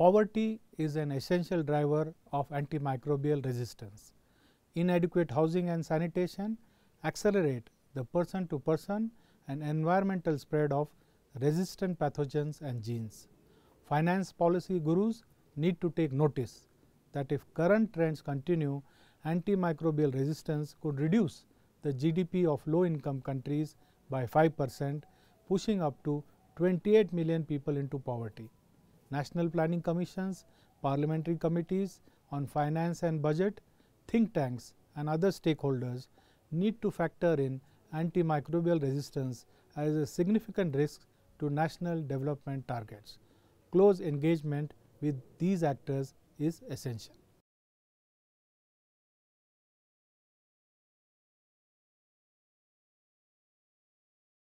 Poverty is an essential driver of antimicrobial resistance. Inadequate housing and sanitation accelerate the person to person and environmental spread of resistant pathogens and genes. Finance policy gurus need to take notice that if current trends continue, antimicrobial resistance could reduce the GDP of low income countries by 5 percent, pushing up to 28 million people into poverty national planning commissions, parliamentary committees on finance and budget, think tanks and other stakeholders need to factor in antimicrobial resistance as a significant risk to national development targets. Close engagement with these actors is essential.